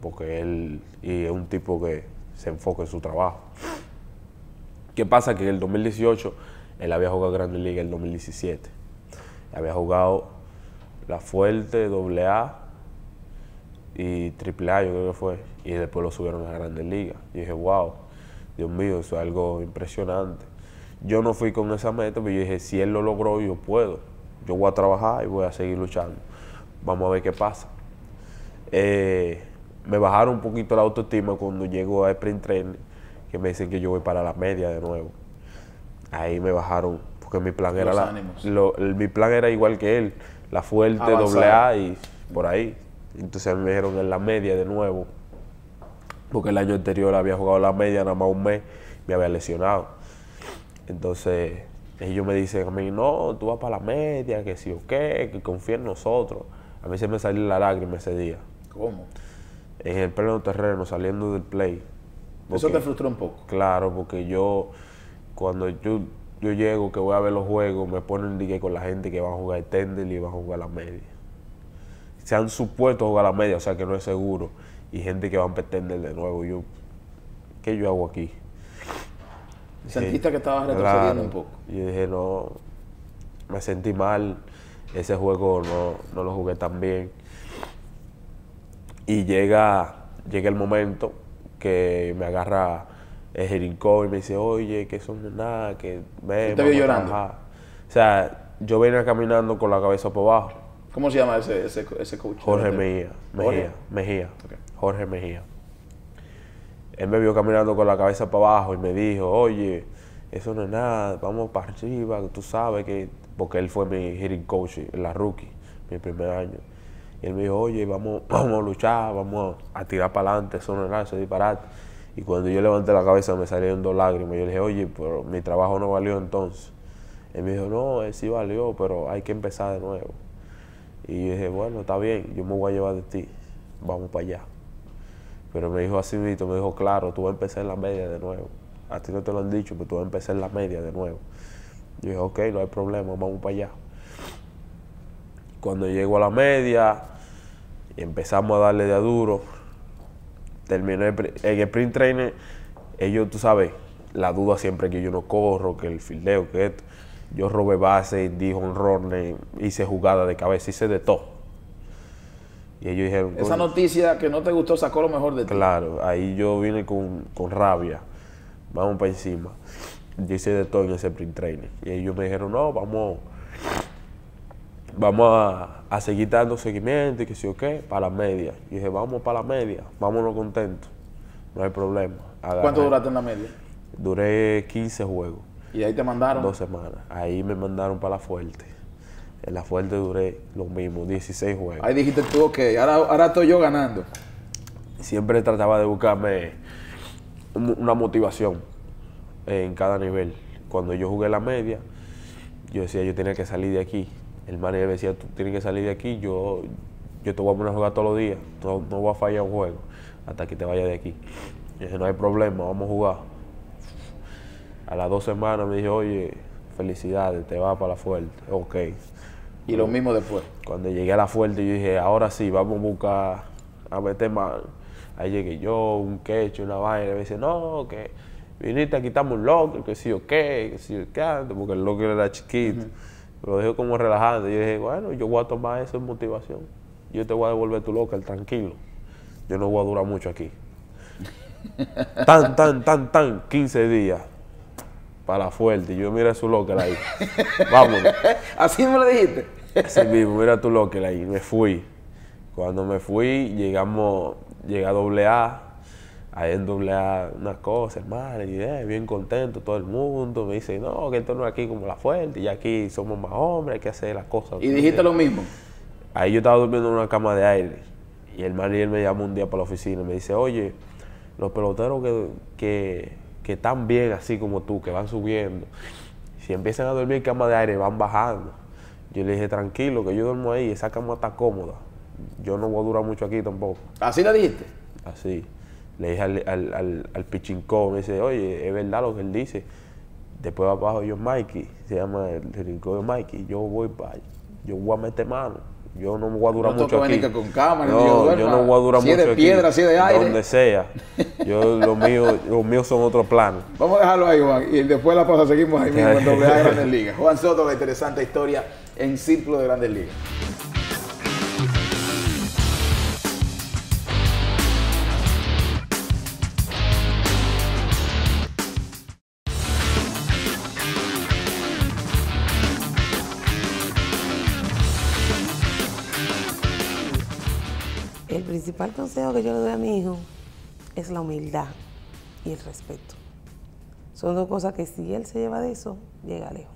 porque él es un tipo que se enfoca en su trabajo. ¿Qué pasa? Que en el 2018 él había jugado Grandes en el 2017. Había jugado La Fuerte, AA y AAA, yo creo que fue. Y después lo subieron a Grandes Liga. Y dije, wow, Dios mío, eso es algo impresionante. Yo no fui con esa meta, pero yo dije, si él lo logró, yo puedo. Yo voy a trabajar y voy a seguir luchando vamos a ver qué pasa. Eh, me bajaron un poquito la autoestima cuando llego a Sprint Training, que me dicen que yo voy para la media de nuevo. Ahí me bajaron, porque mi plan, era, mi plan era igual que él, la fuerte, doble A y por ahí. Entonces me dijeron en la media de nuevo, porque el año anterior había jugado la media, nada más un mes, me había lesionado. Entonces ellos me dicen a mí, no, tú vas para la media, que sí o qué, que confía en nosotros. A mí se me salió la lágrima ese día. ¿Cómo? En el pleno terreno, saliendo del play. ¿Eso te frustró un poco? Claro, porque yo, cuando yo, llego, que voy a ver los juegos, me ponen dique con la gente que va a jugar tender y va a jugar la media. Se han supuesto jugar la media, o sea que no es seguro. Y gente que va a pretender de nuevo. ¿Qué yo hago aquí? ¿Sentiste eh, que estabas retrocediendo un poco? Y dije, no, me sentí mal. Ese juego no, lo jugué tan bien. Y llega, llega el momento que me agarra el y me dice, oye, que eso no es nada, que ven, te vio llorando? O sea, yo venía caminando con la cabeza para abajo. ¿Cómo se llama ese, ese, coach? Jorge Mejía. Mejía. Mejía. Jorge Mejía. Él me vio caminando con la cabeza para abajo y me dijo, oye, eso no es nada, vamos para arriba, tú sabes que porque él fue mi hitting coach en la rookie, mi primer año. Y él me dijo, oye, vamos, vamos a luchar, vamos a, tirar para adelante, eso no disparar." Y cuando yo levanté la cabeza me salieron dos lágrimas. Yo le dije, oye, pero mi trabajo no valió entonces. Él me dijo, no, sí valió, pero hay que empezar de nuevo. Y yo dije, bueno, está bien, yo me voy a llevar de ti, vamos para allá. Pero me dijo así me dijo, claro, tú vas a empezar en la media de nuevo. A ti no te lo han dicho, pero tú vas a empezar en la media de nuevo. Yo dije, ok, no hay problema, vamos para allá. Cuando llego a la media, empezamos a darle de a duro. Terminé el sprint trainer, ellos, tú sabes, la duda siempre que yo no corro, que el fildeo, que esto. Yo robé base, di runner, hice jugada de cabeza, hice de todo. Y ellos dijeron... Esa noticia que no te gustó sacó lo mejor de ti. Claro, ahí yo vine con, con rabia. Vamos para encima yo de todo en ese print training. Y ellos me dijeron, no, vamos, vamos a, seguir dando seguimiento y que sí o qué, para la media. Y dije, vamos para la media, vámonos contentos, no hay problema. ¿Cuánto duraste en la media? Duré 15 juegos. ¿Y ahí te mandaron? Dos semanas. Ahí me mandaron para la fuerte. En la fuerte duré lo mismo, 16 juegos. Ahí dijiste tú, ok, ahora, ahora estoy yo ganando. Siempre trataba de buscarme una motivación en cada nivel. Cuando yo jugué la media, yo decía, yo tenía que salir de aquí. El manager decía, tú tienes que salir de aquí, yo, yo te voy a poner a jugar todos los días, no, no voy a fallar un juego hasta que te vayas de aquí. Yo dije, no hay problema, vamos a jugar. A las dos semanas me dijo, oye, felicidades, te vas para la fuerte. Ok. Y lo mismo después. Cuando llegué a la fuerte, yo dije, ahora sí, vamos a buscar, a meter más. Ahí llegué yo, un quecho, una vaina, y me dice, no, que viniste a quitarme un locker, que si ok, qué, que si porque el locker era chiquito. Lo dejé como relajante. Yo dije, bueno, yo voy a tomar eso en motivación. Yo te voy a devolver tu locker, tranquilo. Yo no voy a durar mucho aquí. tan, tan, tan, tan, 15 días para fuerte. Y Yo mira su locker ahí. Vámonos. Así me lo dijiste. Así mismo, mira tu locker ahí. Me fui. Cuando me fui, llegamos, llegué a AA Ahí en doble unas cosas, hermano, y eh, bien contento todo el mundo. Me dice, no, que esto no es aquí como la fuerte, y aquí somos más hombres, hay que hacer las cosas. ¿Y dijiste lo mismo? Ahí yo estaba durmiendo en una cama de aire. Y el manager me llamó un día para la oficina y me dice, oye, los peloteros que, que, que están bien así como tú, que van subiendo, si empiezan a dormir en cama de aire, van bajando. Yo le dije, tranquilo, que yo duermo ahí, esa cama está cómoda. Yo no voy a durar mucho aquí tampoco. ¿Así la dijiste? Así le dije al, al, me dice, oye, es verdad lo que él dice. Después va abajo yo Mikey, se llama el rincón de Mikey, yo voy para yo voy a meter mano. Yo no voy a durar no mucho aquí. Con no, yo no voy a durar si mucho de piedra, aquí, de aire. Donde sea. Yo, los míos lo mío son otro plan. Vamos a dejarlo ahí, Juan. Y después la pausa seguimos ahí mismo en Doble A Grandes Ligas. Juan Soto, la interesante historia en Círculo de Grandes Ligas. principal consejo que yo le doy a mi hijo es la humildad y el respeto. Son dos cosas que si él se lleva de eso, llega lejos.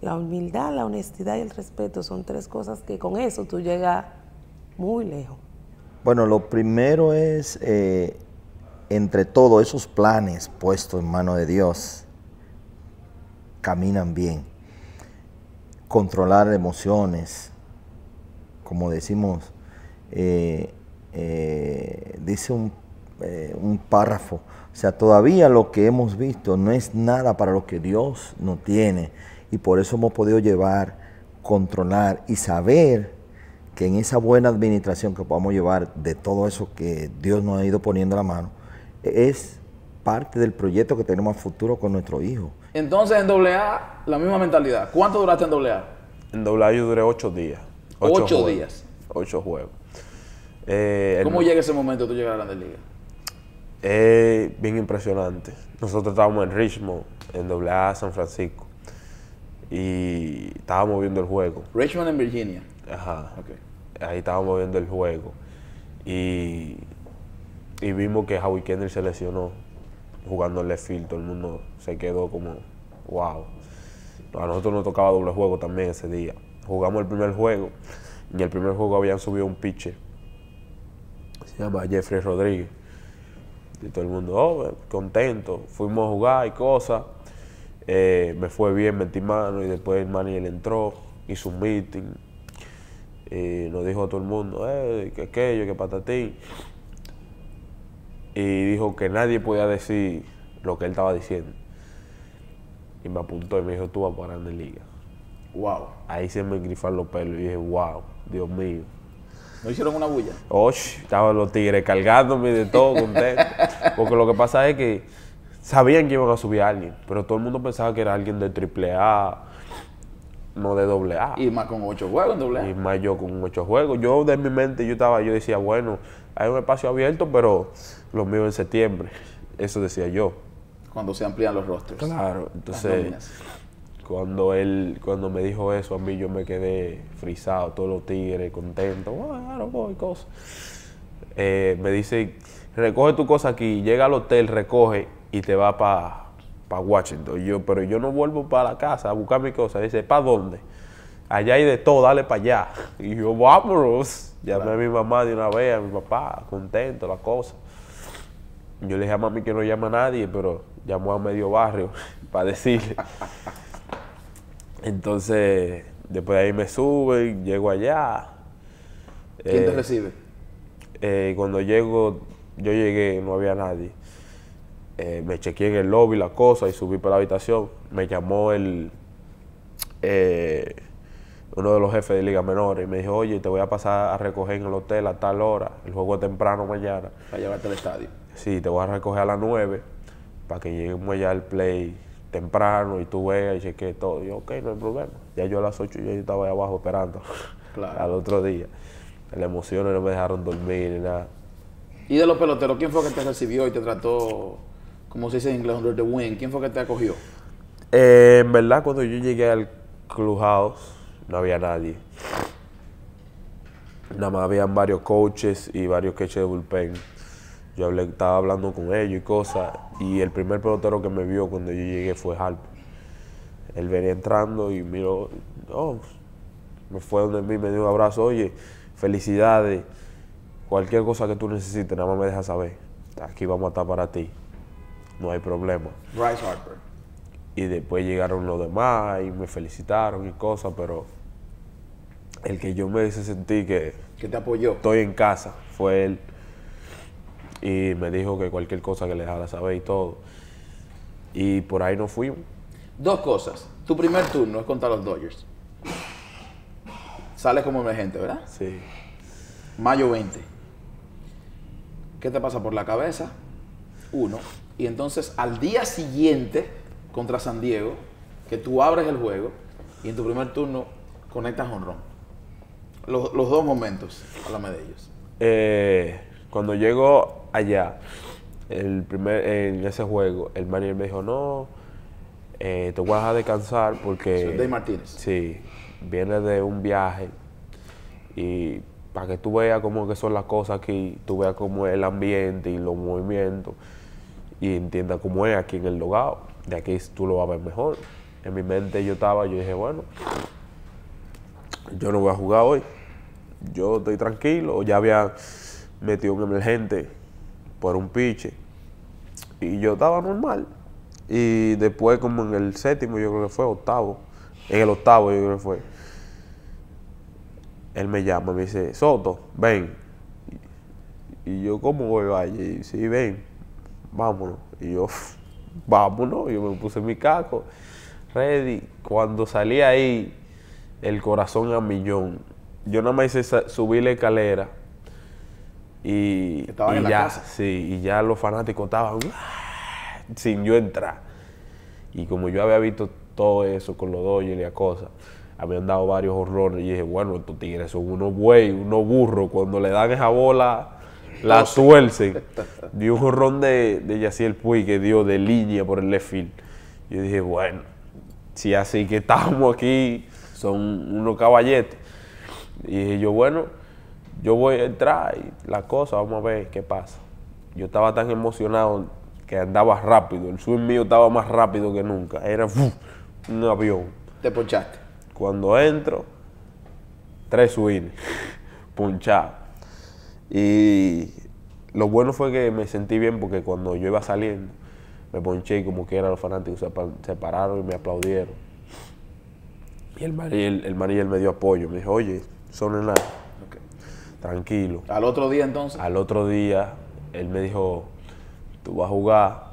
La humildad, la honestidad y el respeto son tres cosas que con eso tú llegas muy lejos. Bueno, lo primero es, eh, entre todos esos planes puestos en mano de Dios, caminan bien. Controlar emociones, como decimos, eh, eh, dice eh, un, párrafo, o sea, todavía lo que hemos visto no es nada para lo que Dios no tiene y por eso hemos podido llevar, controlar y saber que en esa buena administración que podamos llevar de todo eso que Dios nos ha ido poniendo la mano, es parte del proyecto que tenemos a futuro con nuestro hijo. Entonces en AA, la misma mentalidad. ¿Cuánto duraste en AA? En AA yo duré ocho días. Ocho, días. Ocho juegos. Eh, ¿Cómo llega ese momento tú llegas a la Grande Liga? Es bien impresionante. Nosotros estábamos en Richmond, en AA San Francisco, y estábamos viendo el juego. Richmond en Virginia. Ajá. Ahí estábamos viendo el juego. Y, vimos que Howie Kendrick se lesionó jugando el left field. Todo el mundo se quedó como, wow. A nosotros nos tocaba doble juego también ese día. Jugamos el primer juego. Y el primer juego habían subido un pitcher se llama Jeffrey Rodríguez. Y todo el mundo, oh, eh, contento. Fuimos a jugar y cosas. Eh, me fue bien, metí mano y después el él entró, hizo un meeting. Y eh, nos dijo a todo el mundo, eh, que aquello, que patatín. Y dijo que nadie podía decir lo que él estaba diciendo. Y me apuntó y me dijo, tú vas para la liga. Wow. Ahí se me grifaron los pelos y dije, wow, Dios mío. ¿No hicieron una bulla? Osh, estaban los tigres cargándome de todo, contento. Porque lo que pasa es que sabían que iban a subir a alguien, pero todo el mundo pensaba que era alguien de triple no de AA. Y más con ocho juegos en doble A. Y más yo con ocho juegos. Yo de mi mente yo estaba, yo decía, bueno, hay un espacio abierto, pero lo mío en septiembre. Eso decía yo. Cuando se amplían los rostros. Claro, entonces. Cuando él, cuando me dijo eso, a mí yo me quedé frisado, todos los tigres, contento, ah, cosas. Eh, me dice, recoge tu cosa aquí, llega al hotel, recoge y te va para Washington. yo, pero yo no vuelvo para la casa a buscar mi cosa. Dice, ¿para dónde? Allá hay de todo, dale para allá. Y yo, vámonos. Llamé a mi mamá de una vez, a mi papá, contento, la cosa. Yo le dije a mami que no llama a nadie, pero llamó a medio barrio para decirle. Entonces, después de ahí me suben, llego allá. ¿Quién te eh, recibe? Eh, cuando llego, yo llegué, no había nadie. Eh, me chequeé en el lobby la cosa y subí para la habitación. Me llamó el uno de los jefes de Liga Menor y me dijo, oye, te voy a pasar a recoger en el hotel a tal hora, el juego temprano mañana. Para llevarte al estadio. Sí, te voy a recoger a las 9 para que lleguemos allá al play temprano y tú veas y chequeé todo. Y yo, ok, no hay problema. Ya yo a las 8 yo estaba ahí abajo esperando al otro día. La emoción no me dejaron dormir ni nada. ¿Y de los peloteros, quién fue que te recibió y te trató, como se dice en inglés, under the wing? ¿Quién fue que te acogió? Eh, en verdad, cuando yo llegué al clubhouse, no había nadie. Nada más habían varios coaches y varios coaches de bullpen yo estaba hablando con ellos y cosas. Y el primer pelotero que me vio cuando yo llegué fue Harper. Él venía entrando y miró, oh, me fue donde mí, me dio un abrazo, oye, felicidades, cualquier cosa que tú necesites, nada más me deja saber. Aquí vamos a estar para ti, no hay problema. Bryce Harper. Y después llegaron los demás y me felicitaron y cosas, pero el que yo me hice sentir que... Que te apoyó. Estoy en casa, fue él. Y me dijo que cualquier cosa que le dejara saber y todo. Y por ahí nos fuimos. Dos cosas. Tu primer turno es contra los Dodgers. Sales como emergente, ¿verdad? Sí. Mayo 20. ¿Qué te pasa por la cabeza? Uno. Y entonces al día siguiente, contra San Diego, que tú abres el juego y en tu primer turno conectas honrón. Los, los dos momentos, háblame de ellos. Eh, cuando llego allá, el primer, en ese juego, el manager me dijo, no, eh, te voy a descansar porque... Soy Martínez. Sí, viene de un viaje y para que tú veas cómo que son las cosas aquí, tú veas cómo es el ambiente y los movimientos y entiendas cómo es aquí en el logado. De aquí tú lo vas a ver mejor. En mi mente yo estaba, yo dije, bueno, yo no voy a jugar hoy. Yo estoy tranquilo, ya había metió un emergente por un piche. Y yo estaba normal. Y después, como en el séptimo, yo creo que fue, octavo. En el octavo, yo creo que fue. Él me llama, me dice, Soto, ven. Y yo, como voy, allí? Y sí, ven, vámonos. Y yo, vámonos. Yo me puse mi casco, ready. Cuando salí ahí, el corazón a millón. Yo nada más hice subir la escalera y, ya, los fanáticos estaban ¡ah! sin yo entrar. Y como yo había visto todo eso con los Dodgers y las cosas, habían dado varios horrores y dije, bueno, estos tigres son unos buey, unos burros, cuando le dan esa bola la suelcen. Dio un horrón de, de Yaciel Puy que dio de línea por el left field. Yo dije, bueno, si así que estamos aquí, son unos caballetes. Y dije yo, bueno, yo voy a entrar y la cosa, vamos a ver qué pasa. Yo estaba tan emocionado que andaba rápido, el swing mío estaba más rápido que nunca, era un avión. ¿Te ponchaste? Cuando entro, tres swings, ponchado. Y lo bueno fue que me sentí bien porque cuando yo iba saliendo, me ponché y como que eran los fanáticos se pararon y me aplaudieron. Y el manager, el, el me dio apoyo, me dijo, oye, son en la tranquilo. ¿Al otro día entonces? Al otro día, él me dijo, tú vas a jugar,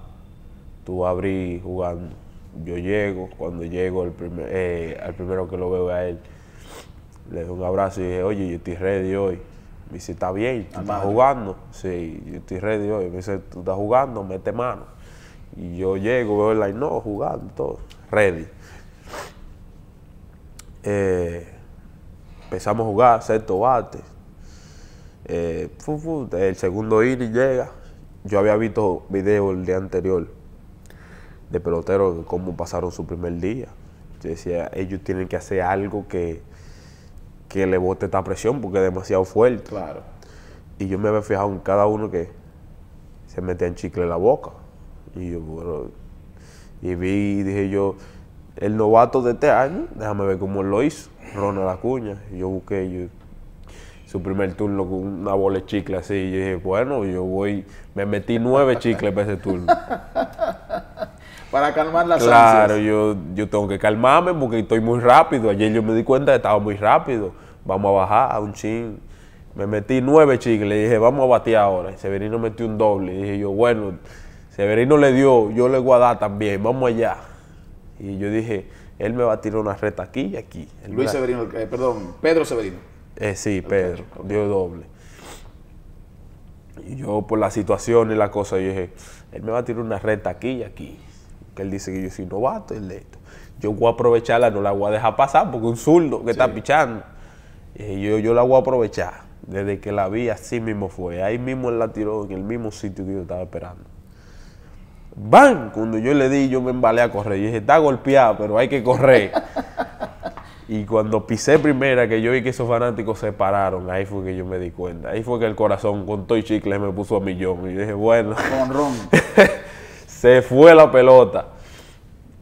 tú vas a abrir jugando. Yo llego, cuando llego, el primer, eh, al primero que lo veo a él, le doy un abrazo y dije, oye, yo estoy ready hoy. Me dice, está bien, tú estás jugando. Sí, yo estoy ready hoy. Me dice, tú estás jugando, mete mano. Y yo llego, veo el line, no, jugando, todo, ready. Eh, empezamos a jugar, sexto bate, eh, el segundo inning llega. Yo había visto videos el día anterior de peloteros cómo pasaron su primer día. decía, ellos tienen que hacer algo que, que le bote esta presión porque es demasiado fuerte. Claro. Y yo me había fijado en cada uno que se metía en chicle la boca. Y yo, bueno, y vi, dije yo, el novato de este año, déjame ver cómo lo hizo, Ronald Acuña. Y yo busqué, yo, su primer turno con una bola de chicle así. Y yo dije, bueno, yo voy, me metí nueve chicles para ese turno. para calmar las Claro, yo, yo tengo que calmarme porque estoy muy rápido. Ayer yo me di cuenta que estaba muy rápido. Vamos a bajar a un chin. Me metí nueve chicles y dije, vamos a batear ahora. Severino metió un doble. Y dije yo, bueno, Severino le dio, yo le voy a dar también, vamos allá. Y yo dije, él me va a tirar una reta aquí y aquí. Luis Severino, eh, perdón, Pedro Severino. Eh, sí, Pedro, dio doble. Y yo, por la situación y la cosa, yo dije, él me va a tirar una reta aquí y aquí. Que él dice que yo soy novato, él de esto. Yo voy a aprovecharla, no la voy a dejar pasar, porque un zurdo que está pichando. Y eh, yo, yo la voy a aprovechar. Desde que la vi, así mismo fue. Ahí mismo él la tiró, en el mismo sitio que yo estaba esperando. ¡Bam! Cuando yo le di, yo me embalé a correr. Yo dije, está golpeada, pero hay que correr. Y cuando pisé primera, que yo vi que esos fanáticos se pararon, ahí fue que yo me di cuenta. Ahí fue que el corazón con todo Toy Chicle me puso a millón. Y dije, bueno. se fue la pelota.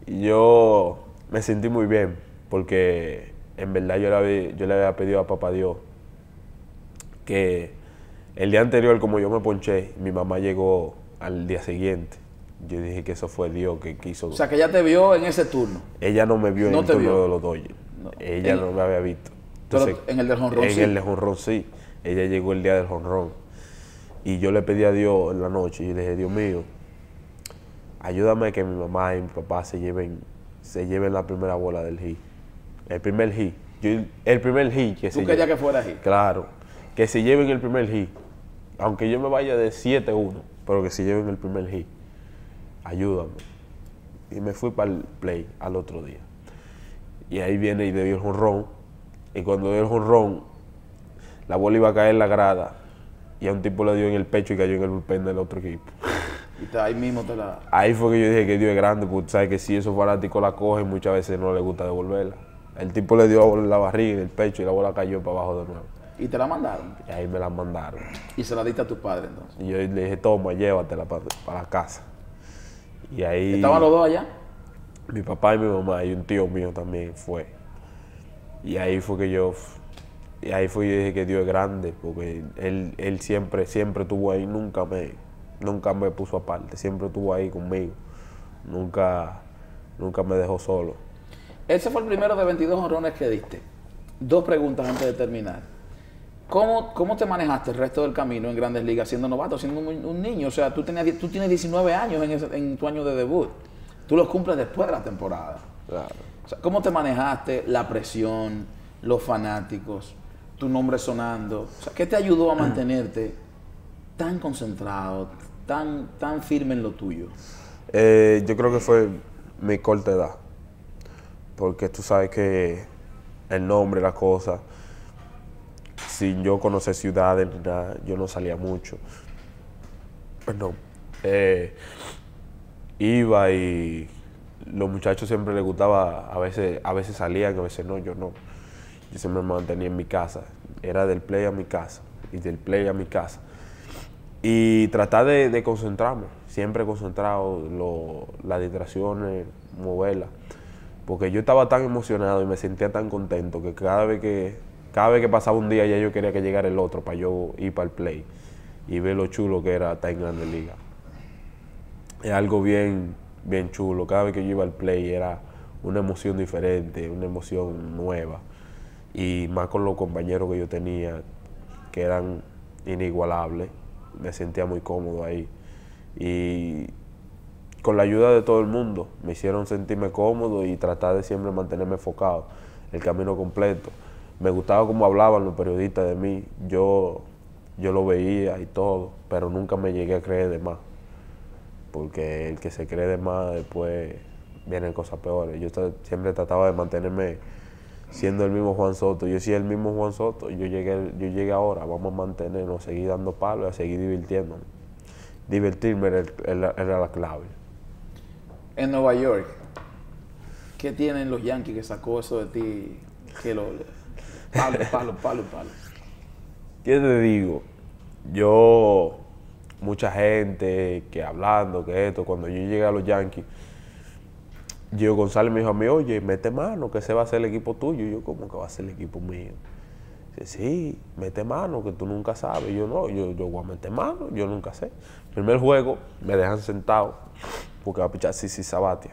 Y yo me sentí muy bien, porque en verdad yo le había, pedido a papá Dios que el día anterior, como yo me ponché, mi mamá llegó al día siguiente. Yo dije que eso fue Dios que quiso. O sea, que ella te vio en ese turno. Ella no me vio no en el turno de los Dodgers. Ella no me había visto. pero en el del sí En el honrón sí. Ella llegó el día del honrón Y yo le pedí a Dios en la noche y le dije, Dios mío, ayúdame que mi mamá y mi papá se lleven, se lleven la primera bola del hit. El primer hit. el primer hit que ¿Tú querías que fuera hit? Claro. Que se lleven el primer hit. Aunque yo me vaya de 7-1, pero que se lleven el primer hit. Ayúdame. Y me fui para el play al otro día. Y ahí viene y dio el jonrón. Y cuando dio el jonrón, la bola iba a caer en la grada. Y a un tipo le dio en el pecho y cayó en el bullpen del otro equipo. Y ahí mismo te la. Ahí fue que yo dije que Dios es grande, porque sabes que si esos fanáticos la cogen, muchas veces no le gusta devolverla. El tipo le dio la, la barriga, en el pecho y la bola cayó para abajo de nuevo. ¿Y te la mandaron? ahí me la mandaron. ¿Y se la diste a tu padre entonces? Y yo le dije, toma, llévatela para, la casa. Y ahí. ¿Estaban los dos allá? mi papá y mi mamá y un tío mío también fue. Y ahí fue que yo, y ahí fue dije que Dios es grande, porque él, él siempre, siempre estuvo ahí, nunca me, nunca me puso aparte, siempre estuvo ahí conmigo, nunca, nunca me dejó solo. Ese fue el primero de 22 honrones que diste. Dos preguntas antes de terminar. ¿Cómo, ¿Cómo te manejaste el resto del camino en Grandes Ligas siendo novato, siendo un, niño? O sea, tú, tenías, tú tienes 19 años en, en tu año de debut tú los cumples después de la temporada. Claro. ¿Cómo te manejaste la presión, los fanáticos, tu nombre sonando? O ¿Qué te ayudó a mantenerte tan concentrado, tan, tan firme en lo tuyo? Eh, yo creo que fue mi corta edad, porque tú sabes que el nombre, la cosa. sin yo conocer ciudades nada, yo no salía mucho. Perdón. Eh, iba y los muchachos siempre les gustaba, a veces, a veces salían, a veces no, yo no. Yo siempre me mantenía en mi casa. Era del play a mi casa y del play a mi casa. Y tratar de, concentrarme, siempre concentrado, las distracciones, moverlas. Porque yo estaba tan emocionado y me sentía tan contento que cada vez que, cada vez que pasaba un día ya yo quería que llegara el otro para yo ir para el play y ver lo chulo que era estar en Grandes liga es algo bien, bien chulo. Cada vez que yo iba al play era una emoción diferente, una emoción nueva. Y más con los compañeros que yo tenía, que eran inigualables, me sentía muy cómodo ahí. Y con la ayuda de todo el mundo, me hicieron sentirme cómodo y tratar de siempre mantenerme enfocado, el camino completo. Me gustaba cómo hablaban los periodistas de mí, yo, yo lo veía y todo, pero nunca me llegué a creer de más porque el que se cree de más después vienen cosas peores. Yo siempre trataba de mantenerme siendo el mismo Juan Soto. Yo soy el mismo Juan Soto, yo llegué, yo llegué ahora, vamos a mantenernos, seguir dando palos, a seguir divirtiéndonos. Divertirme era, la clave. En Nueva York, ¿qué tienen los Yankees que sacó eso de ti? Que lo, palo, palo, palo, palo. ¿Qué te digo? Yo mucha gente, que hablando, que esto. Cuando yo llegué a los Yankees, Diego González me dijo a mí, oye, mete mano, que ese va a ser el equipo tuyo. yo, ¿cómo que va a ser el equipo mío? Dice, sí, mete mano, que tú nunca sabes. yo, no, yo, yo voy a meter mano, yo nunca sé. Primer juego, me dejan sentado, porque va a pichar Sisi Sabatia.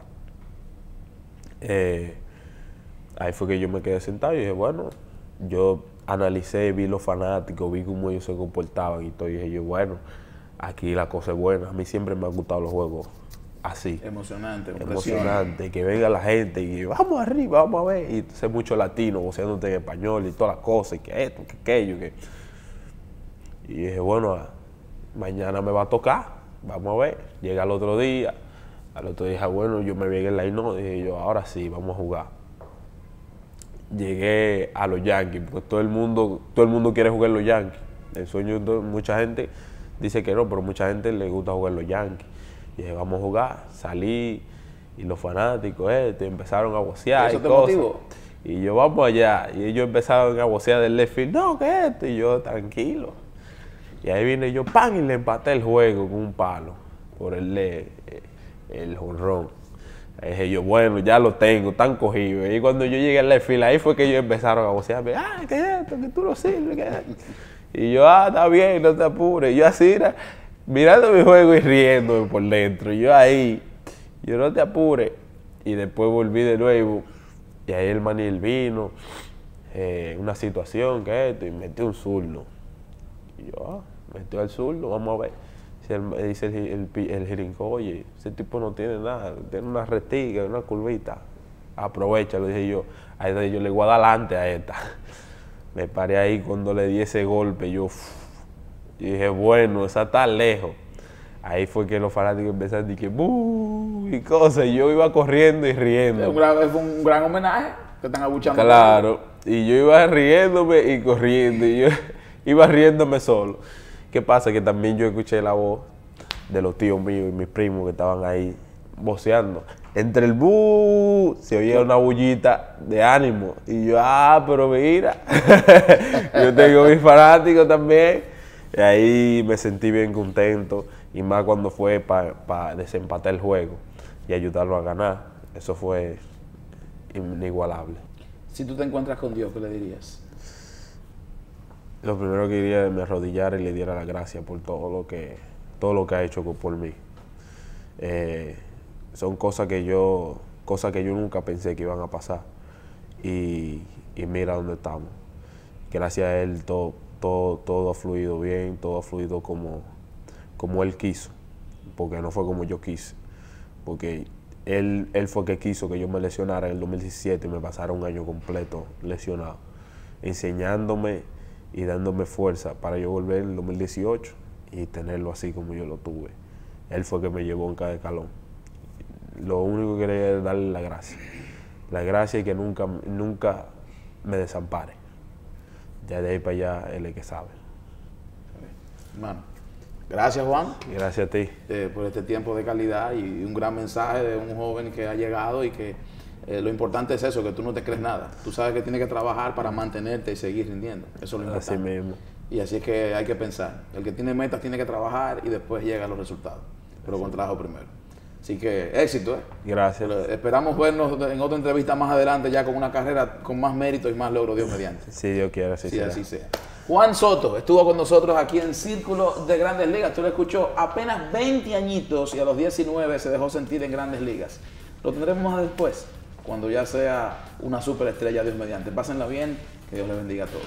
Eh, ahí fue que yo me quedé sentado y dije, bueno, yo analicé, vi los fanáticos, vi cómo ellos se comportaban y todo. Y dije yo, bueno, Aquí la cosa es buena. A mí siempre me han gustado los juegos así. Emocionante. Emocionante. Que venga la gente y vamos arriba, vamos a ver. Y sé mucho latino, voceándote en español y todas las cosas, y que esto, que aquello. Que... Y dije, bueno, ah, mañana me va a tocar. Vamos a ver. Llega el otro día. Al otro día dije, bueno, yo me vi en la no Dije yo, ahora sí, vamos a jugar. Llegué a los Yankees, porque todo el mundo, todo el mundo quiere jugar los Yankees. El sueño de mucha gente dice que no, pero mucha gente le gusta jugar los Yankees. Y dije, vamos a jugar, salí y los fanáticos este, empezaron a vocear. ¿Y ¿Eso Y yo, vamos allá. Y ellos empezaron a vocear del left field, no, es esto. Y yo, tranquilo. Y ahí vine yo, pan, y le empaté el juego con un palo por el, el jonrón. Ahí dije yo, bueno, ya lo tengo, Están cogidos. Y cuando yo llegué al left field, ahí fue que ellos empezaron a vocearme, ah, ¿qué es esto, que tú lo sirves, y yo, ah, está bien, no te apures. Yo así, mirando mi juego y riendo por dentro. Yo ahí, yo no te apures. Y después volví de nuevo. Y ahí el manil vino, eh, una situación que esto, y metí un zurdo. Y yo, ah, metió al zurdo, vamos a ver. dice el, el, oye, ese tipo no tiene nada, tiene una retiga, una curvita. Aprovecha, dije yo. Ahí yo le voy adelante a esta. Me paré ahí cuando le di ese golpe, yo dije, bueno, está tan lejos. Ahí fue que los fanáticos empezaron a decir, y cosas. Y yo iba corriendo y riendo. Es un gran homenaje que están abuchando. Claro. Y yo iba riéndome y corriendo. Y yo iba riéndome solo. ¿Qué pasa? Que también yo escuché la voz de los tíos míos y mis primos que estaban ahí voceando entre el bu se oía una bullita de ánimo. Y yo, ah, pero mira, yo tengo mis fanáticos también. Y ahí me sentí bien contento. Y más cuando fue para desempatar el juego y ayudarlo a ganar. Eso fue inigualable. Si tú te encuentras con Dios, ¿qué le dirías? Lo primero que diría es me arrodillar y le diera la gracia por todo lo que, todo lo que ha hecho por mí. Eh, son cosas que yo, cosas que yo nunca pensé que iban a pasar. Y, mira dónde estamos. Gracias a él todo, todo, todo ha fluido bien, todo ha fluido como, como él quiso, porque no fue como yo quise. Porque él, él fue el que quiso que yo me lesionara en el 2017 y me pasara un año completo lesionado, enseñándome y dándome fuerza para yo volver en el 2018 y tenerlo así como yo lo tuve. Él fue el que me llevó en cada escalón lo único que quería es darle la gracia. La gracia y que nunca, nunca me desampare. Ya de ahí para allá es el que sabe. Hermano, gracias Juan. Gracias a ti. Eh, por este tiempo de calidad y un gran mensaje de un joven que ha llegado y que eh, lo importante es eso, que tú no te crees nada. Tú sabes que tienes que trabajar para mantenerte y seguir rindiendo. Eso es lo importante. Así mismo. Y así es que hay que pensar. El que tiene metas tiene que trabajar y después a los resultados. Pero con trabajo primero. Así que éxito, ¿eh? Gracias. Esperamos vernos en otra entrevista más adelante, ya con una carrera con más mérito y más logro, Dios mediante. Si Dios quiere, así, sí, sea. Juan Soto estuvo con nosotros aquí en Círculo de Grandes Ligas. Tú lo escuchó apenas 20 añitos y a los 19 se dejó sentir en Grandes Ligas. Lo tendremos más después, cuando ya sea una superestrella, Dios mediante. Pásenla bien, que Dios les bendiga a todos.